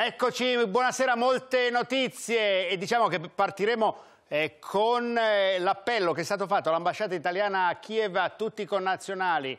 Eccoci, buonasera, molte notizie e diciamo che partiremo eh, con eh, l'appello che è stato fatto all'ambasciata italiana a Kiev a tutti i connazionali.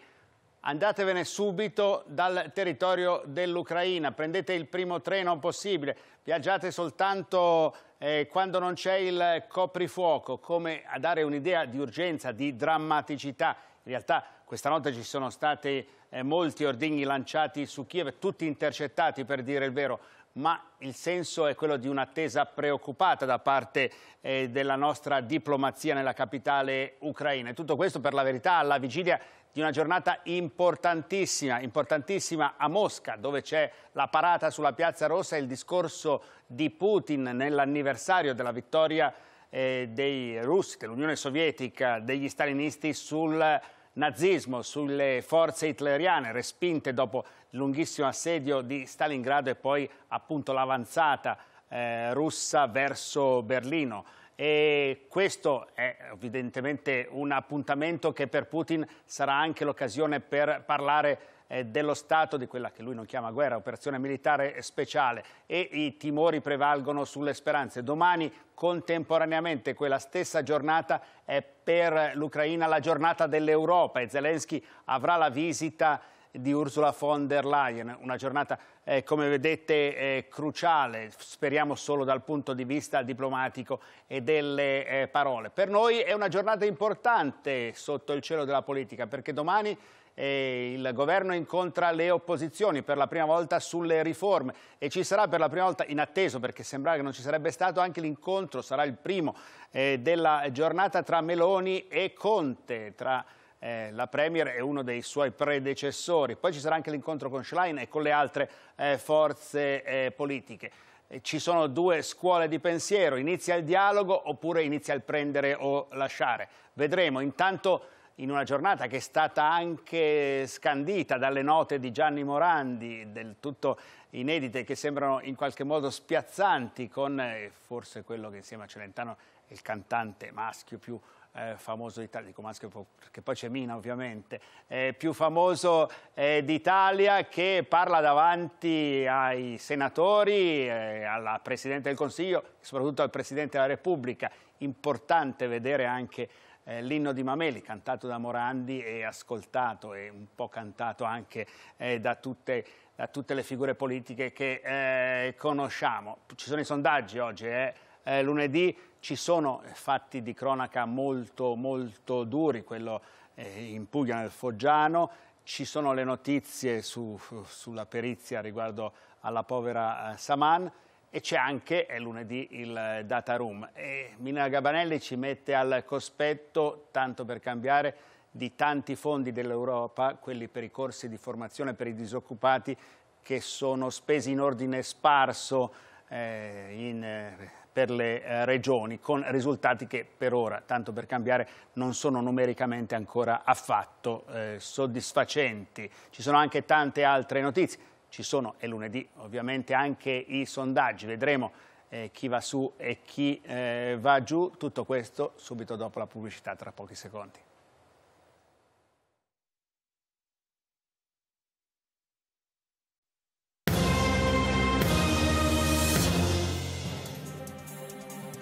Andatevene subito dal territorio dell'Ucraina, prendete il primo treno possibile, viaggiate soltanto eh, quando non c'è il coprifuoco, come a dare un'idea di urgenza, di drammaticità. In realtà questa notte ci sono stati eh, molti ordigni lanciati su Kiev, tutti intercettati per dire il vero ma il senso è quello di un'attesa preoccupata da parte eh, della nostra diplomazia nella capitale ucraina. E tutto questo per la verità alla vigilia di una giornata importantissima, importantissima a Mosca, dove c'è la parata sulla Piazza Rossa e il discorso di Putin nell'anniversario della vittoria eh, dei russi, dell'Unione Sovietica, degli stalinisti sul nazismo, sulle forze hitleriane respinte dopo il lunghissimo assedio di Stalingrado e poi appunto l'avanzata eh, russa verso Berlino. E questo è evidentemente un appuntamento che per Putin sarà anche l'occasione per parlare eh, dello Stato, di quella che lui non chiama guerra, operazione militare speciale e i timori prevalgono sulle speranze. Domani contemporaneamente quella stessa giornata è per l'Ucraina la giornata dell'Europa e Zelensky avrà la visita di Ursula von der Leyen. Una giornata, eh, come vedete, eh, cruciale, speriamo solo dal punto di vista diplomatico e delle eh, parole. Per noi è una giornata importante sotto il cielo della politica, perché domani eh, il governo incontra le opposizioni per la prima volta sulle riforme e ci sarà per la prima volta inatteso perché sembrava che non ci sarebbe stato anche l'incontro sarà il primo eh, della giornata tra Meloni e Conte tra eh, la Premier e uno dei suoi predecessori. Poi ci sarà anche l'incontro con Schlein e con le altre eh, forze eh, politiche. Eh, ci sono due scuole di pensiero, inizia il dialogo oppure inizia il prendere o lasciare. Vedremo, intanto in una giornata che è stata anche scandita dalle note di Gianni Morandi, del tutto inedite, che sembrano in qualche modo spiazzanti con eh, forse quello che insieme a Celentano è il cantante maschio più eh, famoso d'Italia, dico maschio perché poi c'è Mina ovviamente, eh, più famoso eh, d'Italia che parla davanti ai senatori, eh, alla Presidente del Consiglio, soprattutto al Presidente della Repubblica. Importante vedere anche eh, l'inno di Mameli, cantato da Morandi e ascoltato e un po' cantato anche eh, da tutte da tutte le figure politiche che eh, conosciamo. Ci sono i sondaggi oggi, eh? eh, lunedì ci sono eh, fatti di cronaca molto, molto duri, quello eh, in Puglia, nel Foggiano, ci sono le notizie su, sulla perizia riguardo alla povera eh, Saman e c'è anche è lunedì il eh, data room. E Mina Gabanelli ci mette al cospetto, tanto per cambiare, di tanti fondi dell'Europa, quelli per i corsi di formazione per i disoccupati, che sono spesi in ordine sparso eh, in eh, per le eh, regioni, con risultati che per ora, tanto per cambiare, non sono numericamente ancora affatto eh, soddisfacenti. Ci sono anche tante altre notizie, ci sono, e lunedì ovviamente, anche i sondaggi, vedremo eh, chi va su e chi eh, va giù, tutto questo subito dopo la pubblicità tra pochi secondi.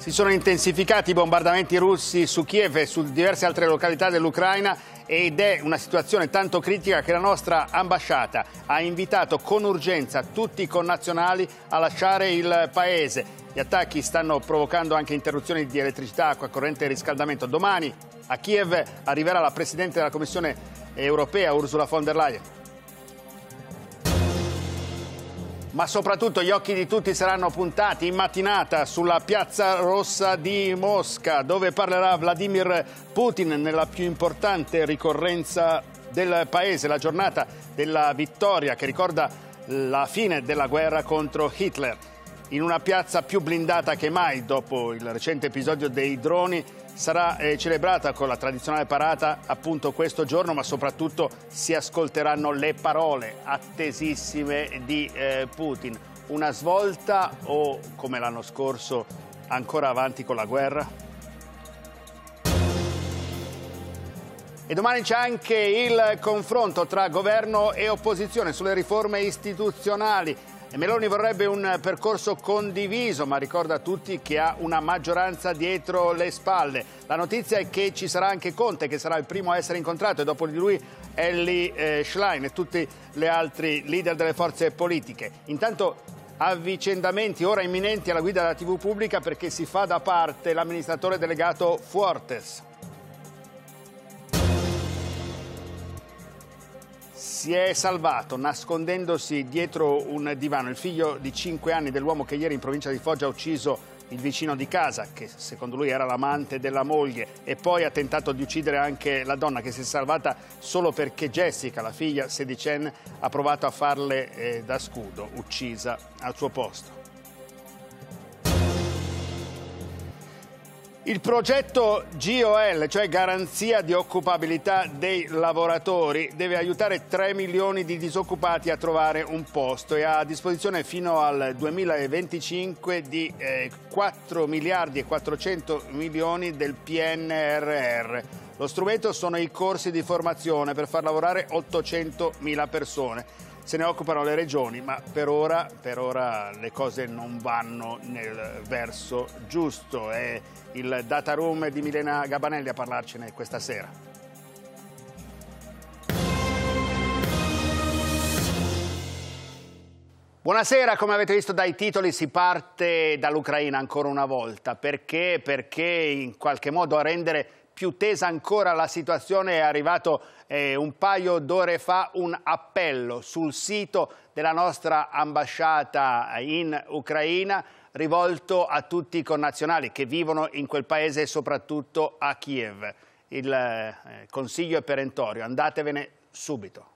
Si sono intensificati i bombardamenti russi su Kiev e su diverse altre località dell'Ucraina ed è una situazione tanto critica che la nostra ambasciata ha invitato con urgenza tutti i connazionali a lasciare il paese. Gli attacchi stanno provocando anche interruzioni di elettricità, acqua corrente e riscaldamento. Domani a Kiev arriverà la Presidente della Commissione europea Ursula von der Leyen. ma soprattutto gli occhi di tutti saranno puntati in mattinata sulla piazza rossa di Mosca, dove parlerà Vladimir Putin nella più importante ricorrenza del paese, la giornata della vittoria che ricorda la fine della guerra contro Hitler. In una piazza più blindata che mai dopo il recente episodio dei droni sarà eh, celebrata con la tradizionale parata appunto questo giorno, ma soprattutto si ascolteranno le parole attesissime di eh, Putin. Una svolta o, come l'anno scorso, ancora avanti con la guerra? E domani c'è anche il confronto tra governo e opposizione sulle riforme istituzionali. E Meloni vorrebbe un percorso condiviso, ma ricorda a tutti che ha una maggioranza dietro le spalle. La notizia è che ci sarà anche Conte, che sarà il primo a essere incontrato, e dopo di lui Ellie eh, Schlein e tutti gli altri leader delle forze politiche. Intanto avvicendamenti ora imminenti alla guida della TV pubblica perché si fa da parte l'amministratore delegato Fuertes. si è salvato nascondendosi dietro un divano. Il figlio di 5 anni dell'uomo che ieri in provincia di Foggia ha ucciso il vicino di casa, che secondo lui era l'amante della moglie, e poi ha tentato di uccidere anche la donna, che si è salvata solo perché Jessica, la figlia sedicenne, ha provato a farle eh, da scudo, uccisa al suo posto. Il progetto GOL, cioè Garanzia di Occupabilità dei Lavoratori, deve aiutare 3 milioni di disoccupati a trovare un posto e ha a disposizione fino al 2025 di 4 eh, miliardi e 400 milioni del PNRR. Lo strumento sono i corsi di formazione per far lavorare 800 mila persone se ne occupano le regioni, ma per ora, per ora le cose non vanno nel verso giusto. È il data room di Milena Gabanelli a parlarcene questa sera. Buonasera, come avete visto dai titoli si parte dall'Ucraina ancora una volta, perché? perché in qualche modo a rendere più tesa ancora la situazione è arrivato eh, un paio d'ore fa un appello sul sito della nostra ambasciata in Ucraina rivolto a tutti i connazionali che vivono in quel paese e soprattutto a Kiev. Il eh, consiglio è perentorio, andatevene subito.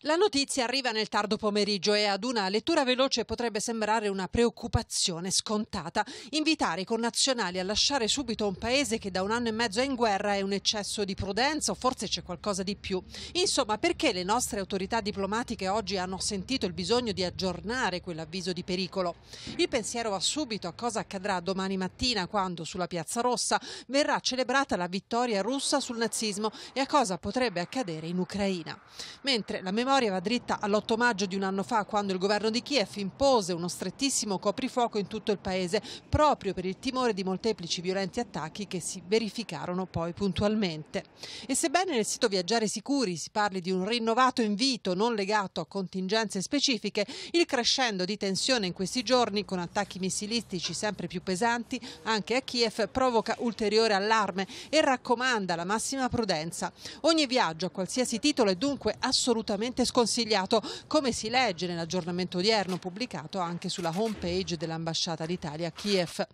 La notizia arriva nel tardo pomeriggio e ad una lettura veloce potrebbe sembrare una preoccupazione scontata. Invitare i connazionali a lasciare subito un paese che da un anno e mezzo è in guerra è un eccesso di prudenza o forse c'è qualcosa di più. Insomma, perché le nostre autorità diplomatiche oggi hanno sentito il bisogno di aggiornare quell'avviso di pericolo? Il pensiero va subito a cosa accadrà domani mattina quando sulla Piazza Rossa verrà celebrata la vittoria russa sul nazismo e a cosa potrebbe accadere in Ucraina. Mentre la memoria va dritta all'8 maggio di un anno fa, quando il governo di Kiev impose uno strettissimo coprifuoco in tutto il paese, proprio per il timore di molteplici violenti attacchi che si verificarono poi puntualmente. E sebbene nel sito Viaggiare Sicuri si parli di un rinnovato invito non legato a contingenze specifiche, il crescendo di tensione in questi giorni, con attacchi missilistici sempre più pesanti anche a Kiev, provoca ulteriore allarme e raccomanda la massima prudenza. Ogni viaggio a qualsiasi titolo è dunque assolutamente assolutamente sconsigliato, come si legge nell'aggiornamento odierno pubblicato anche sulla homepage dell'ambasciata d'Italia a Kiev.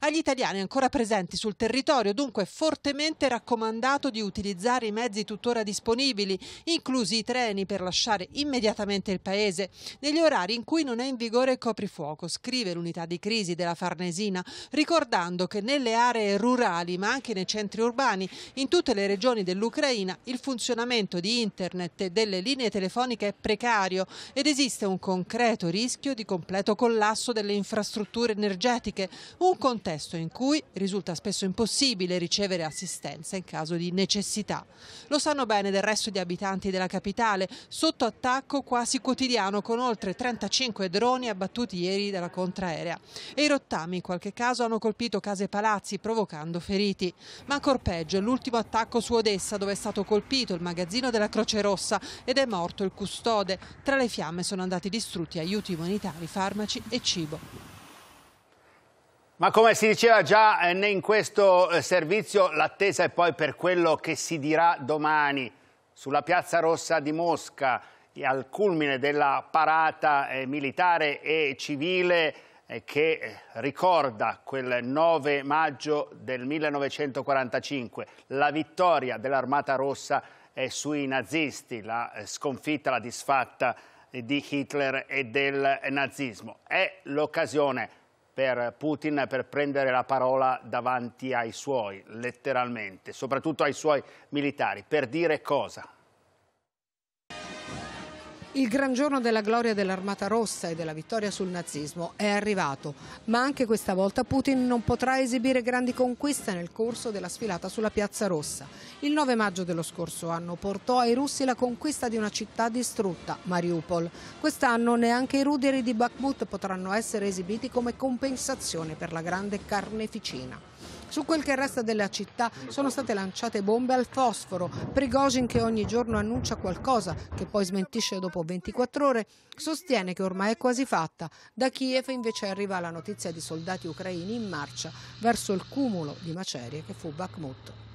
Agli italiani ancora presenti sul territorio dunque fortemente raccomandato di utilizzare i mezzi tuttora disponibili, inclusi i treni, per lasciare immediatamente il paese negli orari in cui non è in vigore il coprifuoco, scrive l'unità di crisi della Farnesina, ricordando che nelle aree rurali ma anche nei centri urbani, in tutte le regioni dell'Ucraina, il funzionamento di internet e delle linee telefoniche telefonica è precario ed esiste un concreto rischio di completo collasso delle infrastrutture energetiche, un contesto in cui risulta spesso impossibile ricevere assistenza in caso di necessità. Lo sanno bene del resto gli abitanti della capitale, sotto attacco quasi quotidiano con oltre 35 droni abbattuti ieri dalla contraerea. E i rottami in qualche caso hanno colpito case e palazzi provocando feriti. Ma ancora peggio l'ultimo attacco su Odessa dove è stato colpito il magazzino della Croce Rossa ed è morto morto il custode. Tra le fiamme sono andati distrutti aiuti umanitari, farmaci e cibo. Ma come si diceva già eh, né in questo eh, servizio, l'attesa è poi per quello che si dirà domani sulla Piazza Rossa di Mosca, al culmine della parata eh, militare e civile che ricorda quel 9 maggio del 1945, la vittoria dell'Armata Rossa eh, sui nazisti, la eh, sconfitta, la disfatta di Hitler e del nazismo. È l'occasione per Putin per prendere la parola davanti ai suoi, letteralmente, soprattutto ai suoi militari, per dire cosa? Il gran giorno della gloria dell'Armata Rossa e della vittoria sul nazismo è arrivato, ma anche questa volta Putin non potrà esibire grandi conquiste nel corso della sfilata sulla Piazza Rossa. Il 9 maggio dello scorso anno portò ai russi la conquista di una città distrutta, Mariupol. Quest'anno neanche i ruderi di Bakhmut potranno essere esibiti come compensazione per la grande carneficina. Su quel che resta della città sono state lanciate bombe al fosforo, Prigozhin che ogni giorno annuncia qualcosa che poi smentisce dopo 24 ore, sostiene che ormai è quasi fatta. Da Kiev invece arriva la notizia di soldati ucraini in marcia verso il cumulo di macerie che fu Bakhmut.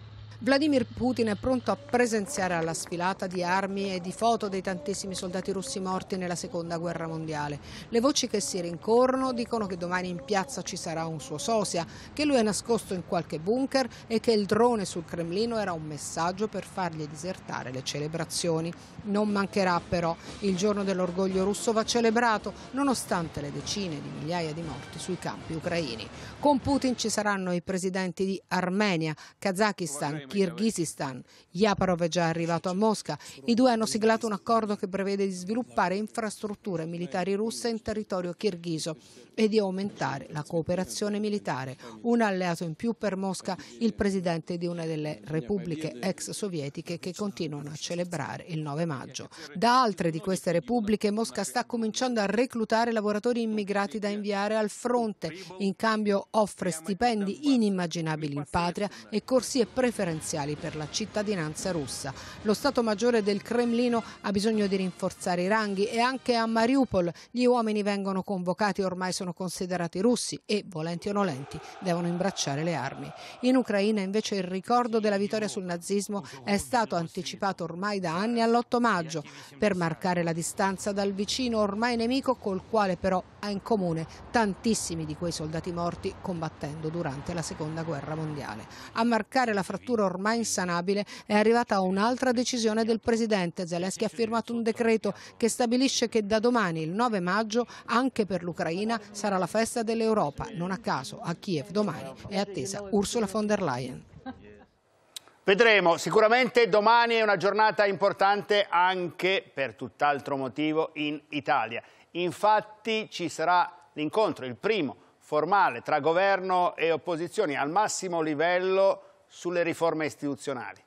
Vladimir Putin è pronto a presenziare alla sfilata di armi e di foto dei tantissimi soldati russi morti nella seconda guerra mondiale. Le voci che si rincorrono dicono che domani in piazza ci sarà un suo sosia, che lui è nascosto in qualche bunker e che il drone sul Cremlino era un messaggio per fargli disertare le celebrazioni. Non mancherà però, il giorno dell'orgoglio russo va celebrato nonostante le decine di migliaia di morti sui campi ucraini. Con Putin ci saranno i presidenti di Armenia, Kazakistan, Kirghizistan. Yaparov è già arrivato a Mosca. I due hanno siglato un accordo che prevede di sviluppare infrastrutture militari russe in territorio kirghizo e di aumentare la cooperazione militare. Un alleato in più per Mosca, il presidente di una delle repubbliche ex sovietiche che continuano a celebrare il 9 maggio. Da altre di queste repubbliche Mosca sta cominciando a reclutare lavoratori immigrati da inviare al fronte. In cambio offre stipendi inimmaginabili in patria e corsie preferenziali essenziali per la cittadinanza russa. Lo Stato Maggiore del Cremlino ha bisogno di rinforzare i ranghi e anche a Mariupol gli uomini vengono convocati, ormai sono considerati russi e, volenti o nolenti, devono imbracciare le armi. In Ucraina invece il ricordo della vittoria sul nazismo è stato anticipato ormai da anni all'8 maggio per marcare la distanza dal vicino ormai nemico col quale però ha in comune tantissimi di quei soldati morti combattendo durante la seconda guerra mondiale. A marcare la frattura errore ormai insanabile è arrivata un'altra decisione del Presidente. Zelensky ha firmato un decreto che stabilisce che da domani, il 9 maggio, anche per l'Ucraina sarà la festa dell'Europa. Non a caso, a Kiev domani è attesa Ursula von der Leyen. Vedremo, sicuramente domani è una giornata importante anche per tutt'altro motivo in Italia. Infatti ci sarà l'incontro, il primo formale tra governo e opposizioni al massimo livello sulle riforme istituzionali.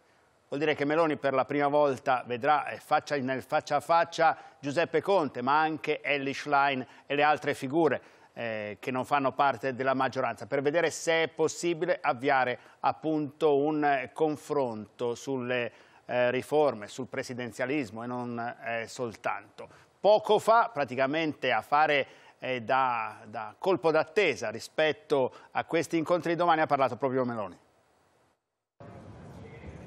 Vuol dire che Meloni per la prima volta vedrà eh, faccia, nel faccia a faccia Giuseppe Conte, ma anche Ellie Schlein e le altre figure eh, che non fanno parte della maggioranza, per vedere se è possibile avviare appunto un eh, confronto sulle eh, riforme, sul presidenzialismo e non eh, soltanto. Poco fa praticamente a fare da, da colpo d'attesa rispetto a questi incontri di domani ha parlato proprio Meloni.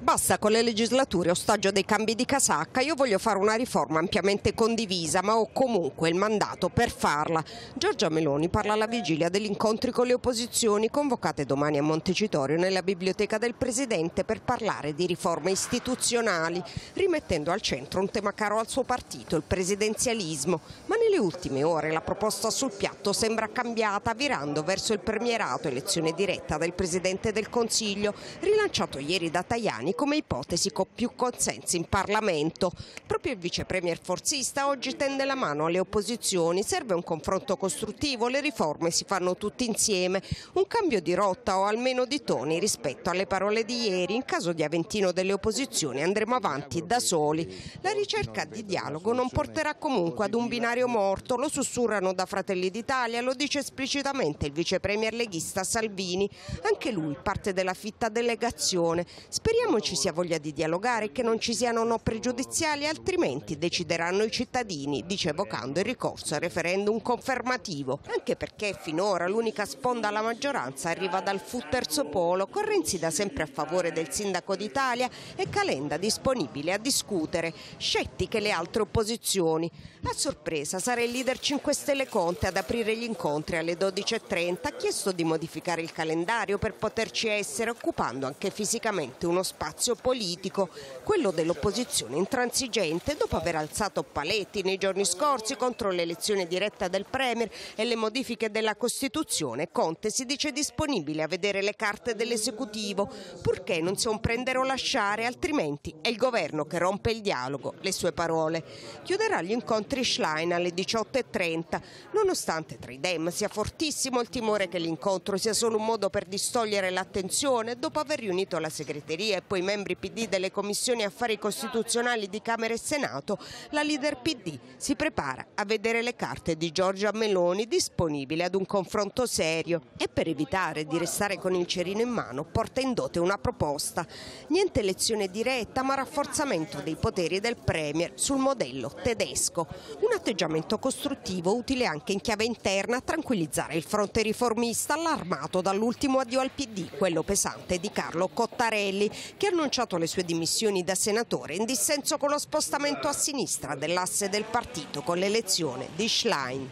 Basta con le legislature ostaggio dei cambi di casacca, io voglio fare una riforma ampiamente condivisa ma ho comunque il mandato per farla. Giorgia Meloni parla alla vigilia degli incontri con le opposizioni convocate domani a Montecitorio nella biblioteca del Presidente per parlare di riforme istituzionali, rimettendo al centro un tema caro al suo partito, il presidenzialismo. Ma nelle ultime ore la proposta sul piatto sembra cambiata virando verso il premierato, elezione diretta del Presidente del Consiglio, rilanciato ieri da Tajani italiani come ipotesi con più consensi in Parlamento. Proprio il vice premier forzista oggi tende la mano alle opposizioni, serve un confronto costruttivo, le riforme si fanno tutti insieme, un cambio di rotta o almeno di toni rispetto alle parole di ieri, in caso di Aventino delle opposizioni andremo avanti da soli. La ricerca di dialogo non porterà comunque ad un binario morto, lo sussurrano da Fratelli d'Italia, lo dice esplicitamente il vice premier leghista Salvini, anche lui parte della fitta delegazione. Speriamo dialogo, ci sia voglia di dialogare, che non ci siano no pregiudiziali, altrimenti decideranno i cittadini, dice evocando il ricorso al referendum confermativo. Anche perché finora l'unica sponda alla maggioranza arriva dal fu terzo polo, con Renzi da sempre a favore del sindaco d'Italia e Calenda disponibile a discutere, scettiche le altre opposizioni. A sorpresa sarà il leader 5 Stelle Conte ad aprire gli incontri alle 12.30, ha chiesto di modificare il calendario per poterci essere occupando anche fisicamente uno spazio spazio politico, quello dell'opposizione intransigente dopo aver alzato paletti nei giorni scorsi contro l'elezione diretta del Premier e le modifiche della Costituzione, Conte si dice disponibile a vedere le carte dell'esecutivo, purché non sia un prendere o lasciare, altrimenti è il governo che rompe il dialogo, le sue parole. Chiuderà gli incontri Schlein alle 18.30, nonostante tra i Dem sia fortissimo il timore che l'incontro sia solo un modo per distogliere l'attenzione dopo aver riunito la segreteria e poi i membri PD delle commissioni affari costituzionali di Camera e Senato, la leader PD si prepara a vedere le carte di Giorgia Meloni disponibile ad un confronto serio e per evitare di restare con il cerino in mano porta in dote una proposta. Niente elezione diretta ma rafforzamento dei poteri del Premier sul modello tedesco. Un atteggiamento costruttivo utile anche in chiave interna a tranquillizzare il fronte riformista allarmato dall'ultimo addio al PD, quello pesante di Carlo Cottarelli, che annunciato le sue dimissioni da senatore in dissenso con lo spostamento a sinistra dell'asse del partito con l'elezione di Schlein.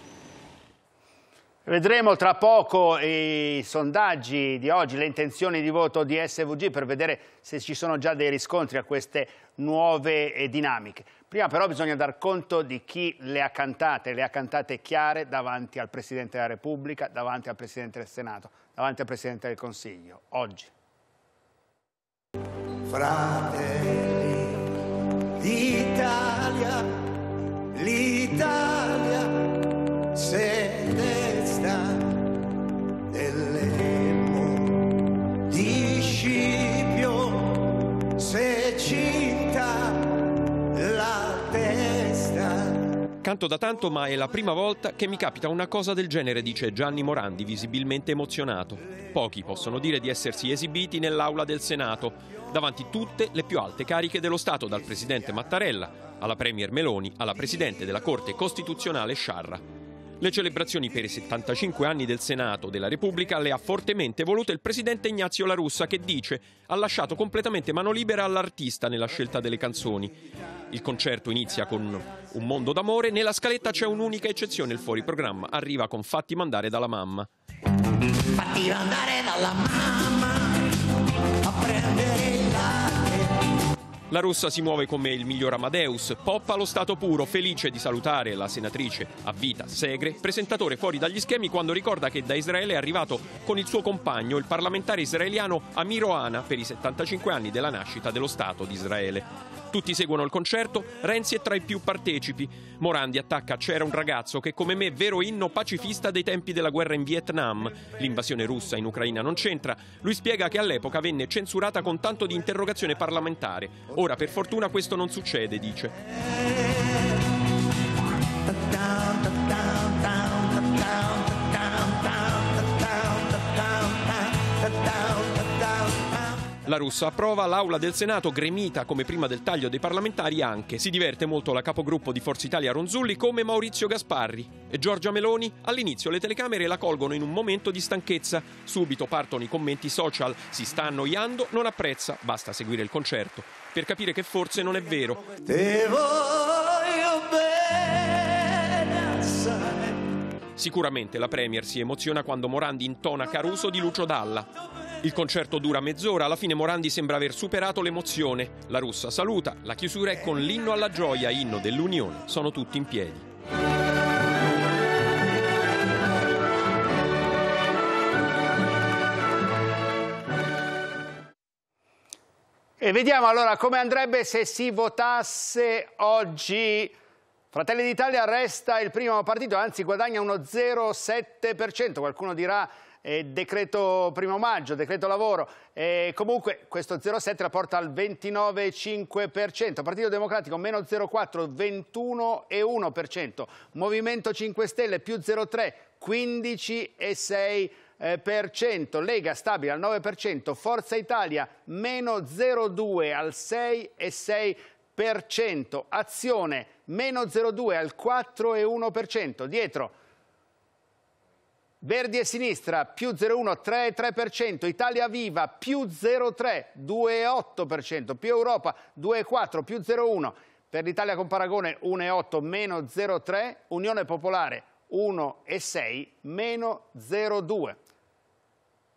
Vedremo tra poco i sondaggi di oggi, le intenzioni di voto di SVG per vedere se ci sono già dei riscontri a queste nuove eh, dinamiche. Prima però bisogna dar conto di chi le ha cantate, le ha cantate chiare davanti al Presidente della Repubblica, davanti al Presidente del Senato, davanti al Presidente del Consiglio, oggi. Fratelli d'Italia, l'Italia, se canto da tanto, ma è la prima volta che mi capita una cosa del genere, dice Gianni Morandi, visibilmente emozionato. Pochi possono dire di essersi esibiti nell'aula del Senato, davanti tutte le più alte cariche dello Stato, dal presidente Mattarella alla premier Meloni, alla presidente della Corte Costituzionale Sciarra. Le celebrazioni per i 75 anni del Senato della Repubblica le ha fortemente volute il presidente Ignazio La Russa che dice ha lasciato completamente mano libera all'artista nella scelta delle canzoni. Il concerto inizia con Un mondo d'amore, nella scaletta c'è un'unica eccezione, il fuori programma arriva con Fatti mandare dalla mamma. Fatti mandare dalla mamma. La russa si muove come il miglior Amadeus, poppa lo stato puro, felice di salutare la senatrice a vita Segre, presentatore fuori dagli schemi quando ricorda che da Israele è arrivato con il suo compagno, il parlamentare israeliano Amiro Ana, per i 75 anni della nascita dello Stato di Israele. Tutti seguono il concerto, Renzi è tra i più partecipi. Morandi attacca C'era un ragazzo che come me è vero inno pacifista dei tempi della guerra in Vietnam. L'invasione russa in Ucraina non c'entra. Lui spiega che all'epoca venne censurata con tanto di interrogazione parlamentare. Ora, per fortuna questo non succede, dice. La russa approva, l'aula del Senato, gremita come prima del taglio dei parlamentari anche. Si diverte molto la capogruppo di Forza Italia Ronzulli come Maurizio Gasparri. E Giorgia Meloni? All'inizio le telecamere la colgono in un momento di stanchezza. Subito partono i commenti social. Si sta annoiando, non apprezza, basta seguire il concerto. Per capire che forse non è vero. Te voglio bene assai. Sicuramente la Premier si emoziona quando Morandi intona Caruso di Lucio Dalla. Il concerto dura mezz'ora, alla fine Morandi sembra aver superato l'emozione. La russa saluta, la chiusura è con l'inno alla gioia, inno dell'Unione. Sono tutti in piedi. E vediamo allora come andrebbe se si votasse oggi. Fratelli d'Italia resta il primo partito, anzi guadagna uno 0,7%. Qualcuno dirà eh, decreto primo maggio, decreto lavoro, eh, comunque questo 0,7 la porta al 29,5%, Partito Democratico meno 0,4, 21,1%, Movimento 5 Stelle più 0,3, 15,6%. Eh, Lega stabile al 9%, Forza Italia meno 0,2 al 6,6%, Azione meno 0,2 al 4,1%, dietro Verdi e Sinistra più 0,1-3,3%, Italia Viva più 0,3-2,8%, più Europa 2,4 più 0,1%, per l'Italia con paragone 1,8 meno 0,3, Unione Popolare 1,6 meno 0,2.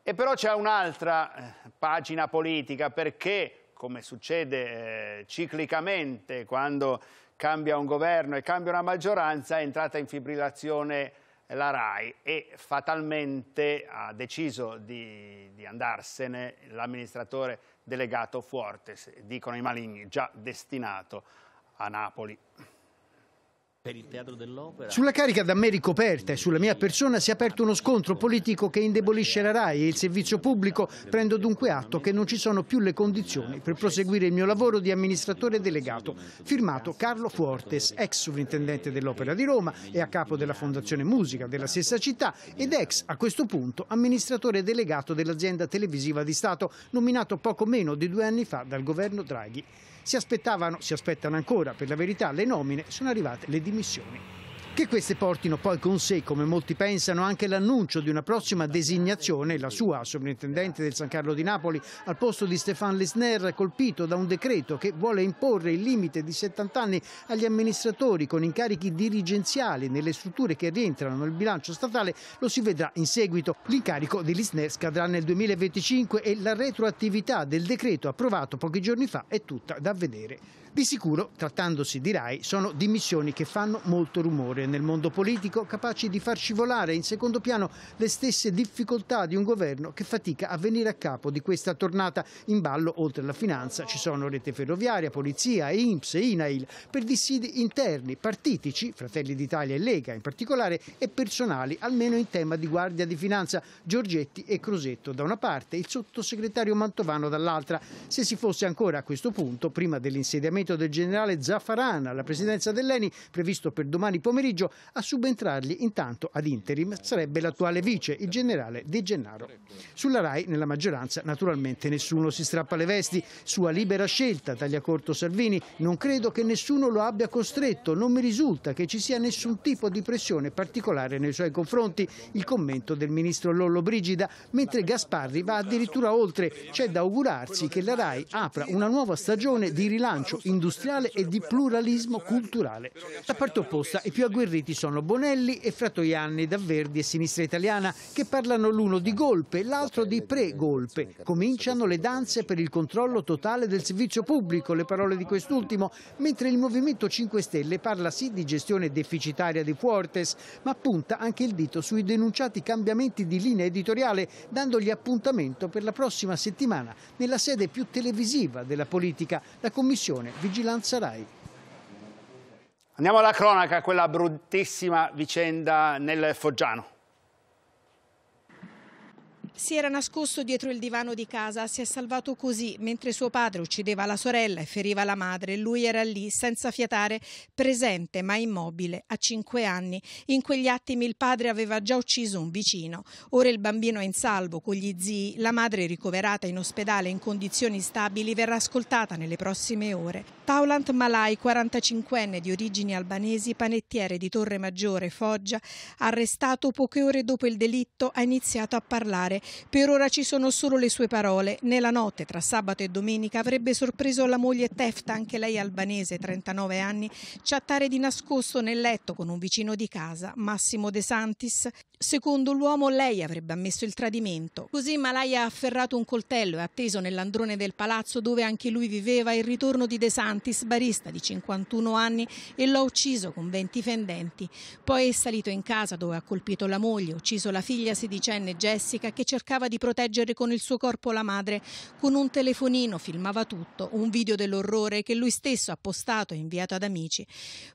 E però c'è un'altra eh, pagina politica perché, come succede eh, ciclicamente quando cambia un governo e cambia una maggioranza, è entrata in fibrillazione la RAI e fatalmente ha deciso di, di andarsene l'amministratore delegato Fuortes, dicono i maligni, già destinato a Napoli. Per il Teatro dell'Opera. Sulla carica da me ricoperta e sulla mia persona si è aperto uno scontro politico che indebolisce la RAI e il servizio pubblico. Prendo dunque atto che non ci sono più le condizioni per proseguire il mio lavoro di amministratore delegato. Firmato Carlo Fuortes, ex sovrintendente dell'Opera di Roma e a capo della Fondazione Musica della stessa città ed ex, a questo punto, amministratore delegato dell'azienda televisiva di Stato, nominato poco meno di due anni fa dal governo Draghi. Si aspettavano, si aspettano ancora per la verità le nomine, sono arrivate le dimissioni. Che queste portino poi con sé, come molti pensano, anche l'annuncio di una prossima designazione, la sua, sovrintendente del San Carlo di Napoli, al posto di Stefan Lesner, colpito da un decreto che vuole imporre il limite di 70 anni agli amministratori con incarichi dirigenziali nelle strutture che rientrano nel bilancio statale, lo si vedrà in seguito. L'incarico di Lesner scadrà nel 2025 e la retroattività del decreto approvato pochi giorni fa è tutta da vedere. Di sicuro, trattandosi di RAI, sono dimissioni che fanno molto rumore nel mondo politico, capaci di far scivolare in secondo piano le stesse difficoltà di un governo che fatica a venire a capo di questa tornata. In ballo, oltre alla finanza, ci sono rete ferroviaria, polizia, INPS, INAIL, per dissidi interni, partitici, Fratelli d'Italia e Lega in particolare, e personali, almeno in tema di Guardia di Finanza, Giorgetti e Crosetto da una parte, il sottosegretario Mantovano dall'altra. Se si fosse ancora a questo punto, prima dell'insediamento nominamento del generale Zaffaran alla presidenza dell'ENI, previsto per domani pomeriggio, a subentrargli intanto ad interim sarebbe l'attuale vice, il generale De Gennaro. Sulla RAI, nella maggioranza, naturalmente nessuno si strappa le vesti, sua libera scelta, taglia corto Salvini, non credo che nessuno lo abbia costretto, non mi risulta che ci sia nessun tipo di pressione particolare nei suoi confronti, il commento del ministro Lollo Brigida, mentre Gasparri va addirittura oltre, c'è da augurarsi che la RAI apra una nuova stagione di rilancio industriale e di pluralismo culturale. La parte opposta, i più agguerriti sono Bonelli e Fratoianni da Verdi e Sinistra Italiana, che parlano l'uno di golpe, l'altro di pre-golpe. Cominciano le danze per il controllo totale del servizio pubblico, le parole di quest'ultimo, mentre il Movimento 5 Stelle parla sì di gestione deficitaria di Fuertes, ma punta anche il dito sui denunciati cambiamenti di linea editoriale, dandogli appuntamento per la prossima settimana nella sede più televisiva della politica, la Commissione Vigilanza Rai. Andiamo alla cronaca, quella bruttissima vicenda nel Foggiano. Si era nascosto dietro il divano di casa, si è salvato così, mentre suo padre uccideva la sorella e feriva la madre. Lui era lì, senza fiatare, presente ma immobile, a cinque anni. In quegli attimi il padre aveva già ucciso un vicino. Ora il bambino è in salvo con gli zii, la madre ricoverata in ospedale in condizioni stabili verrà ascoltata nelle prossime ore. Taulant Malai, 45enne di origini albanesi, panettiere di Torre Maggiore, Foggia, arrestato poche ore dopo il delitto, ha iniziato a parlare. Per ora ci sono solo le sue parole. Nella notte tra sabato e domenica avrebbe sorpreso la moglie Tefta, anche lei albanese, 39 anni, chattare di nascosto nel letto con un vicino di casa, Massimo De Santis. Secondo l'uomo lei avrebbe ammesso il tradimento. Così Malaya ha afferrato un coltello e atteso nell'androne del palazzo dove anche lui viveva il ritorno di De Santis, barista di 51 anni, e l'ha ucciso con 20 fendenti. Poi è salito in casa dove ha colpito la moglie, ucciso la figlia sedicenne Jessica che cercava di proteggere con il suo corpo la madre. Con un telefonino filmava tutto, un video dell'orrore che lui stesso ha postato e inviato ad amici.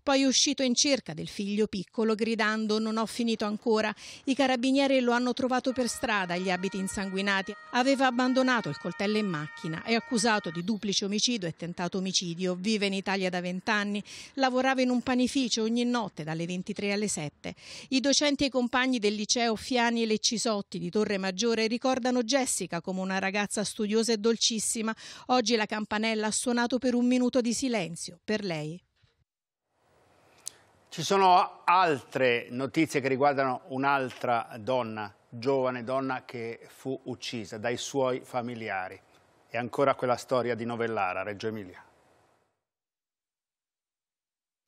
Poi è uscito in cerca del figlio piccolo gridando non ho finito ancora. I carabinieri lo hanno trovato per strada, gli abiti insanguinati. Aveva abbandonato il coltello in macchina. È accusato di duplice omicidio e tentato omicidio. Vive in Italia da vent'anni. Lavorava in un panificio ogni notte dalle 23 alle 7. I docenti e i compagni del liceo Fiani e Leccisotti di Torre Maggiore maggiore ricordano Jessica come una ragazza studiosa e dolcissima. Oggi la campanella ha suonato per un minuto di silenzio per lei. Ci sono altre notizie che riguardano un'altra donna, giovane donna che fu uccisa dai suoi familiari. E ancora quella storia di Novellara, Reggio Emilia.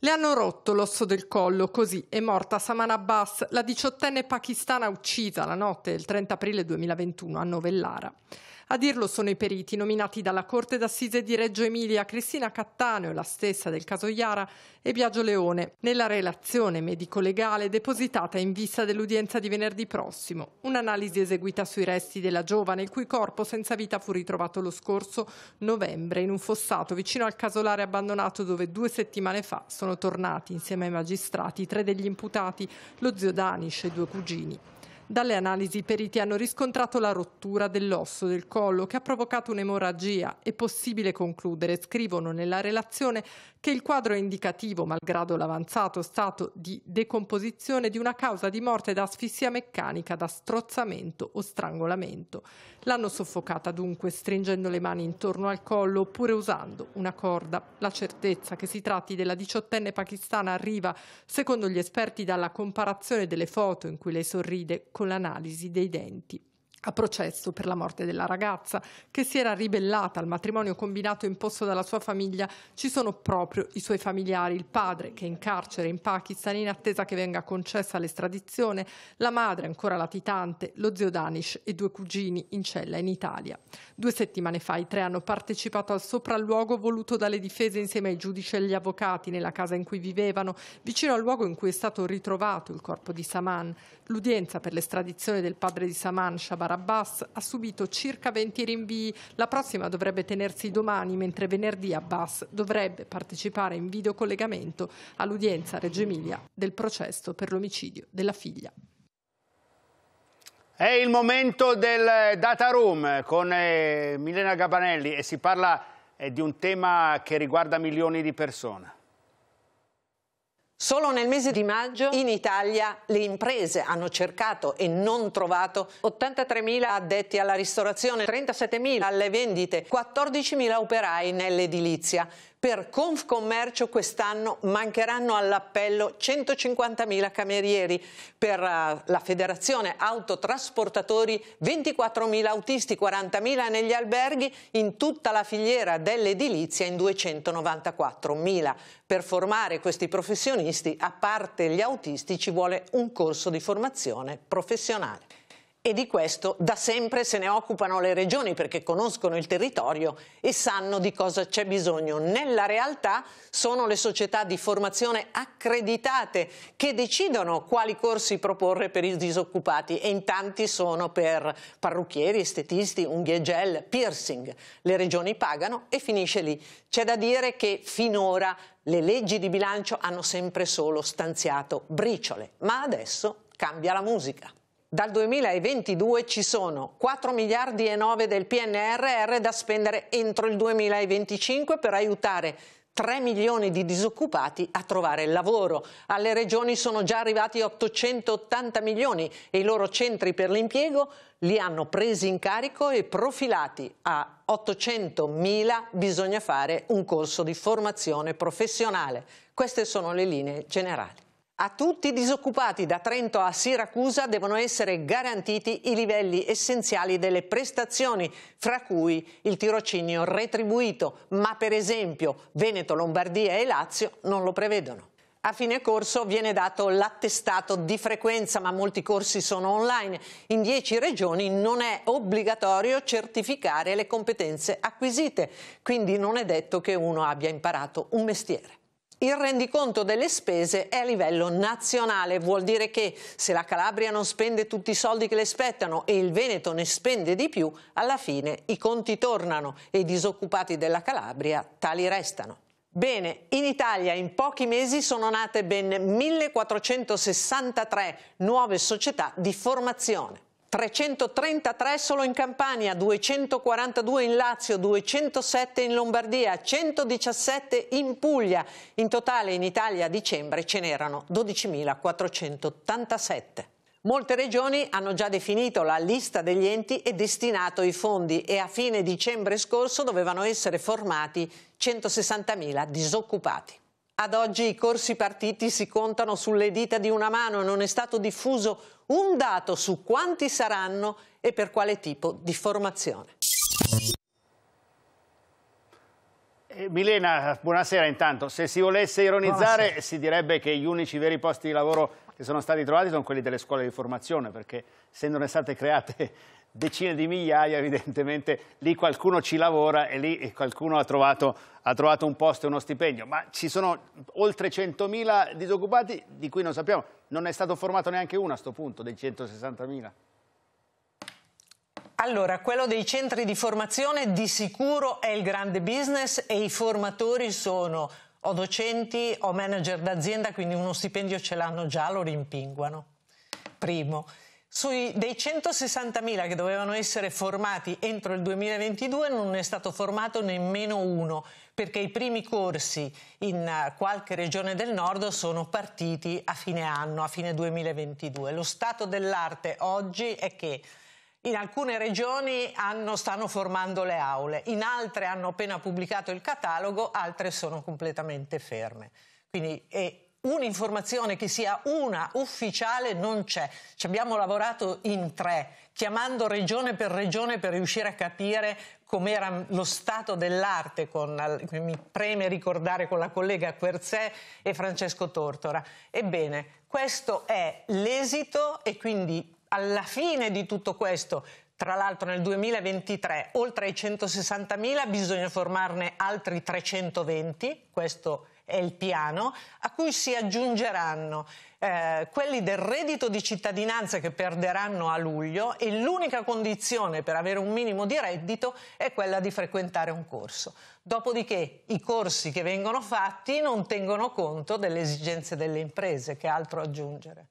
Le hanno rotto l'osso del collo, così è morta Saman Abbas, la diciottenne pakistana uccisa la notte del 30 aprile 2021 a Novellara. A dirlo sono i periti nominati dalla Corte d'Assise di Reggio Emilia, Cristina Cattaneo, la stessa del caso Iara, e Biagio Leone, nella relazione medico-legale depositata in vista dell'udienza di venerdì prossimo. Un'analisi eseguita sui resti della giovane, il cui corpo senza vita fu ritrovato lo scorso novembre in un fossato vicino al casolare abbandonato dove due settimane fa sono tornati insieme ai magistrati tre degli imputati, lo zio Danish e due cugini. Dalle analisi i periti hanno riscontrato la rottura dell'osso del collo che ha provocato un'emorragia. È possibile concludere, scrivono nella relazione, che il quadro è indicativo, malgrado l'avanzato stato di decomposizione, di una causa di morte da asfissia meccanica, da strozzamento o strangolamento. L'hanno soffocata dunque stringendo le mani intorno al collo oppure usando una corda. La certezza che si tratti della diciottenne pakistana arriva, secondo gli esperti, dalla comparazione delle foto in cui lei sorride con l'analisi dei denti a processo per la morte della ragazza che si era ribellata al matrimonio combinato imposto dalla sua famiglia, ci sono proprio i suoi familiari, il padre che è in carcere in Pakistan in attesa che venga concessa l'estradizione, la madre ancora latitante, lo zio Danish e due cugini in cella in Italia. Due settimane fa i tre hanno partecipato al sopralluogo voluto dalle difese insieme ai giudici e agli avvocati nella casa in cui vivevano, vicino al luogo in cui è stato ritrovato il corpo di Saman. L'udienza per l'estradizione del padre di Saman, Shabar Abbas, ha subito circa 20 rinvii. La prossima dovrebbe tenersi domani, mentre venerdì Abbas dovrebbe partecipare in videocollegamento all'udienza a Reggio Emilia del processo per l'omicidio della figlia. È il momento del data room con eh, Milena Gabanelli e si parla eh, di un tema che riguarda milioni di persone. Solo nel mese di maggio in Italia le imprese hanno cercato e non trovato 83.000 addetti alla ristorazione, 37.000 alle vendite, 14.000 operai nell'edilizia. Per Confcommercio quest'anno mancheranno all'appello 150.000 camerieri, per eh, la Federazione Autotrasportatori 24.000 autisti, 40.000 negli alberghi, in tutta la filiera dell'edilizia in 294.000. Per formare questi professionisti, a parte gli autisti, ci vuole un corso di formazione professionale e di questo da sempre se ne occupano le regioni perché conoscono il territorio e sanno di cosa c'è bisogno. Nella realtà sono le società di formazione accreditate che decidono quali corsi proporre per i disoccupati e in tanti sono per parrucchieri, estetisti, unghie gel, piercing. Le regioni pagano e finisce lì. C'è da dire che finora le leggi di bilancio hanno sempre solo stanziato briciole, ma adesso cambia la musica. Dal 2022 ci sono 4 miliardi e 9 del PNRR da spendere entro il 2025 per aiutare 3 milioni di disoccupati a trovare lavoro. Alle regioni sono già arrivati 880 milioni e i loro centri per l'impiego li hanno presi in carico e profilati. A 800 mila bisogna fare un corso di formazione professionale. Queste sono le linee generali. A tutti i disoccupati da Trento a Siracusa devono essere garantiti i livelli essenziali delle prestazioni, fra cui il tirocinio retribuito, ma per esempio Veneto, Lombardia e Lazio non lo prevedono. A fine corso viene dato l'attestato di frequenza, ma molti corsi sono online. In dieci regioni non è obbligatorio certificare le competenze acquisite, quindi non è detto che uno abbia imparato un mestiere. Il rendiconto delle spese è a livello nazionale, vuol dire che se la Calabria non spende tutti i soldi che le spettano e il Veneto ne spende di più, alla fine i conti tornano e i disoccupati della Calabria tali restano. Bene, in Italia in pochi mesi sono nate ben 1463 nuove società di formazione. 333 solo in Campania, 242 in Lazio, 207 in Lombardia, 117 in Puglia. In totale in Italia a dicembre ce n'erano 12.487. Molte regioni hanno già definito la lista degli enti e destinato i fondi e a fine dicembre scorso dovevano essere formati 160.000 disoccupati. Ad oggi i corsi partiti si contano sulle dita di una mano e non è stato diffuso un dato su quanti saranno e per quale tipo di formazione. Eh, Milena, buonasera intanto. Se si volesse ironizzare buonasera. si direbbe che gli unici veri posti di lavoro che sono stati trovati sono quelli delle scuole di formazione, perché essendone state create decine di migliaia, evidentemente lì qualcuno ci lavora e lì qualcuno ha trovato, ha trovato un posto e uno stipendio. Ma ci sono oltre 100.000 disoccupati di cui non sappiamo, non è stato formato neanche uno a questo punto dei 160.000. Allora, quello dei centri di formazione di sicuro è il grande business e i formatori sono o docenti o manager d'azienda, quindi uno stipendio ce l'hanno già, lo rimpinguano. Primo. Sui, dei 160.000 che dovevano essere formati entro il 2022 non è stato formato nemmeno uno, perché i primi corsi in eh, qualche regione del nord sono partiti a fine anno, a fine 2022. Lo stato dell'arte oggi è che in alcune regioni hanno, stanno formando le aule, in altre hanno appena pubblicato il catalogo, altre sono completamente ferme. Quindi, un'informazione che sia una ufficiale non c'è. Ci abbiamo lavorato in tre, chiamando regione per regione per riuscire a capire com'era lo stato dell'arte, con, mi preme ricordare con la collega Querzè e Francesco Tortora. Ebbene, questo è l'esito e quindi alla fine di tutto questo tra l'altro nel 2023 oltre ai 160.000 bisogna formarne altri 320, questo è è il piano, a cui si aggiungeranno eh, quelli del reddito di cittadinanza che perderanno a luglio e l'unica condizione per avere un minimo di reddito è quella di frequentare un corso. Dopodiché i corsi che vengono fatti non tengono conto delle esigenze delle imprese, che altro aggiungere?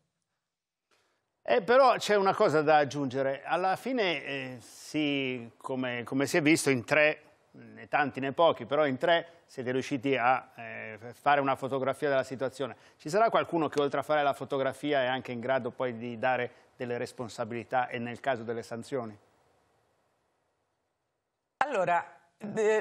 Eh, però c'è una cosa da aggiungere. Alla fine, eh, si, come, come, si è visto, in tre né tanti né pochi, però in tre siete riusciti a eh, fare una fotografia della situazione. Ci sarà qualcuno che oltre a fare la fotografia è anche in grado poi di dare delle responsabilità e nel caso delle sanzioni? Allora,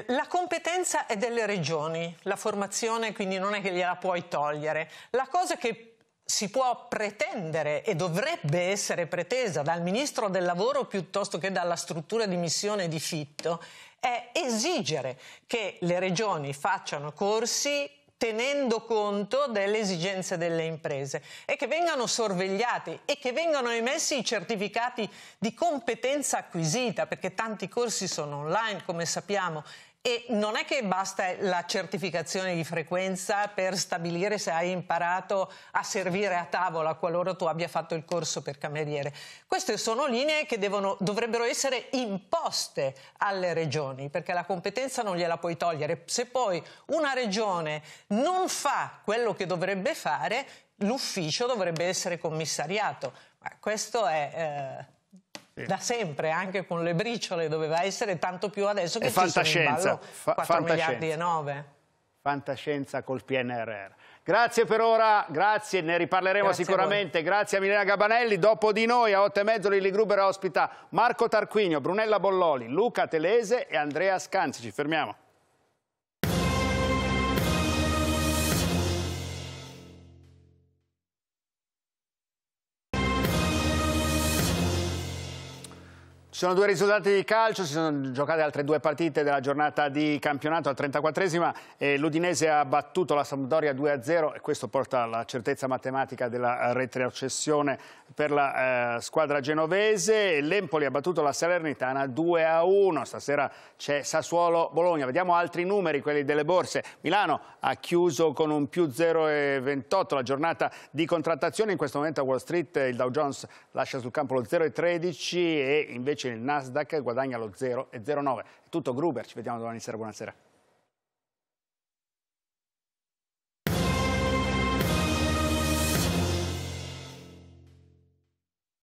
la competenza è delle regioni, la formazione quindi non è che gliela puoi togliere. La cosa che si può pretendere e dovrebbe essere pretesa dal Ministro del Lavoro piuttosto che dalla struttura di missione di Fitto è esigere che le regioni facciano corsi tenendo conto delle esigenze delle imprese e che vengano sorvegliati e che vengano emessi i certificati di competenza acquisita, perché tanti corsi sono online, come sappiamo, e non è che basta la certificazione di frequenza per stabilire se hai imparato a servire a tavola qualora tu abbia fatto il corso per cameriere. Queste sono linee che devono, dovrebbero essere imposte alle regioni perché la competenza non gliela puoi togliere. Se poi una regione non fa quello che dovrebbe fare, l'ufficio dovrebbe essere commissariato. Ma questo è... Eh eh. da sempre, anche con le briciole doveva essere, tanto più adesso che È ci sono in ballo 4 Fa miliardi e 9. Fantascienza col PNRR. Grazie per ora, grazie, ne riparleremo grazie sicuramente. Grazie a Milena Gabanelli. Dopo di noi a 8 e mezzo Lili Gruber ospita Marco Tarquinio, Brunella Bolloli, Luca Telese e Andrea Scanzi. Ci fermiamo. sono due risultati di calcio, si sono giocate altre due partite della giornata di campionato al 34esima e l'Udinese ha battuto la Sampdoria 2-0 e questo porta alla certezza matematica della retrocessione per la eh, squadra genovese. L'Empoli ha battuto la Salernitana 2-1, stasera c'è Sassuolo-Bologna. Vediamo altri numeri, quelli delle borse. Milano ha chiuso con un più 0,28 la giornata di contrattazione, in questo momento a Wall Street il Dow Jones lascia sul campo lo 0,13 e invece il Nasdaq guadagna lo 0,09. È tutto Gruber, ci vediamo domani sera, buonasera.